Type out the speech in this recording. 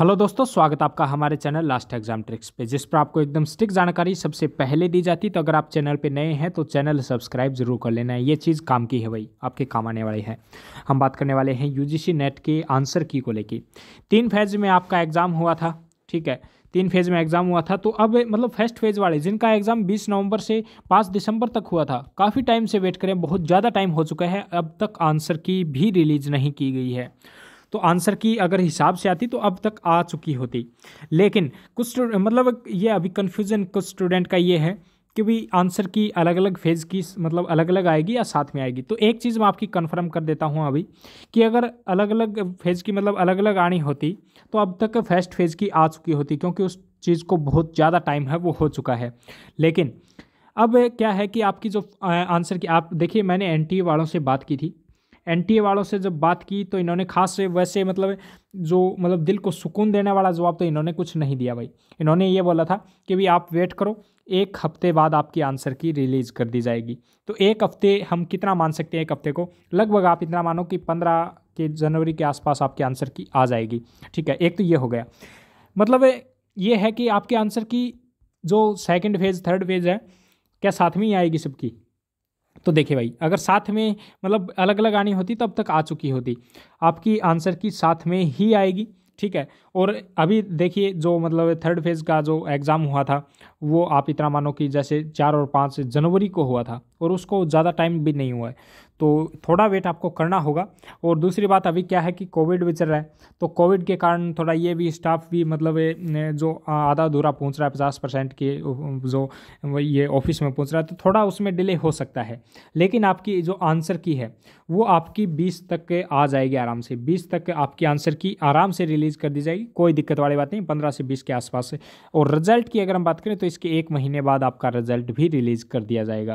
hello दोस्तों स्वागत आपका हमारे चैनल लास्ट एग्जाम ट्रिक्स पे जिस पर आपको एकदम स्टिक जानकारी सबसे पहले दी जाती तो अगर आप चैनल पे नए हैं तो चैनल सब्सक्राइब जरूर कर लेना है ये चीज़ काम की है भाई आपके काम आने वाली है हम बात करने वाले हैं यूजीसी नेट के आंसर की को लेके तीन फेज में आपका एग्ज़ाम हुआ था ठीक है तीन फेज में एग्ज़ाम हुआ था तो अब मतलब फर्स्ट फेज वाले जिनका एग्ज़ाम 20 नवंबर से 5 दिसंबर तक हुआ था काफ़ी टाइम से वेट करें बहुत ज़्यादा टाइम हो चुका है अब तक आंसर की भी रिलीज नहीं की गई है तो आंसर की अगर हिसाब से आती तो अब तक आ चुकी होती लेकिन कुछ मतलब ये अभी कन्फ्यूज़न कुछ स्टूडेंट का ये है कि भी आंसर की अलग अलग फेज़ की मतलब अलग अलग आएगी या साथ में आएगी तो एक चीज़ मैं आपकी कंफर्म कर देता हूँ अभी कि अगर अलग अलग फेज़ की मतलब अलग अलग आनी होती तो अब तक फर्स्ट फेज़ की आ चुकी होती क्योंकि उस चीज़ को बहुत ज़्यादा टाइम है वो हो चुका है लेकिन अब क्या है कि आपकी जो आंसर की आप देखिए मैंने एन e वालों से बात की थी ए वालों से जब बात की तो इन्होंने खास से वैसे मतलब जो मतलब दिल को सुकून देने वाला जवाब तो इन्होंने कुछ नहीं दिया भाई इन्होंने ये बोला था कि भाई आप वेट करो एक हफ्ते बाद आपकी आंसर की रिलीज़ कर दी जाएगी तो एक हफ्ते हम कितना मान सकते हैं एक हफ्ते को लगभग आप इतना मानो कि पंद्रह के जनवरी के आसपास आपके आंसर की आ जाएगी ठीक है एक तो ये हो गया मतलब ये है कि आपके आंसर की जो सेकेंड फेज़ थर्ड फेज़ है क्या साथ में ही आएगी सबकी तो देखिए भाई अगर साथ में मतलब अलग अलग आनी होती तो अब तक आ चुकी होती आपकी आंसर की साथ में ही आएगी ठीक है और अभी देखिए जो मतलब थर्ड फेज़ का जो एग्ज़ाम हुआ था वो आप इतना मानो कि जैसे चार और पाँच जनवरी को हुआ था और उसको ज़्यादा टाइम भी नहीं हुआ है तो थोड़ा वेट आपको करना होगा और दूसरी बात अभी क्या है कि कोविड भी चल रहा है तो कोविड के कारण थोड़ा ये भी स्टाफ भी मतलब जो आधा अधूरा पहुंच रहा है पचास परसेंट के जो ये ऑफिस में पहुंच रहा है तो थोड़ा उसमें डिले हो सकता है लेकिन आपकी जो आंसर की है वो आपकी बीस तक के आ जाएगी आराम से बीस तक आपकी आंसर की आराम से रिलीज कर दी जाएगी कोई दिक्कत वाली बात नहीं पंद्रह से बीस के आसपास और रिजल्ट की अगर हम बात करें तो इसके एक महीने बाद आपका रिजल्ट भी रिलीज कर दिया जाएगा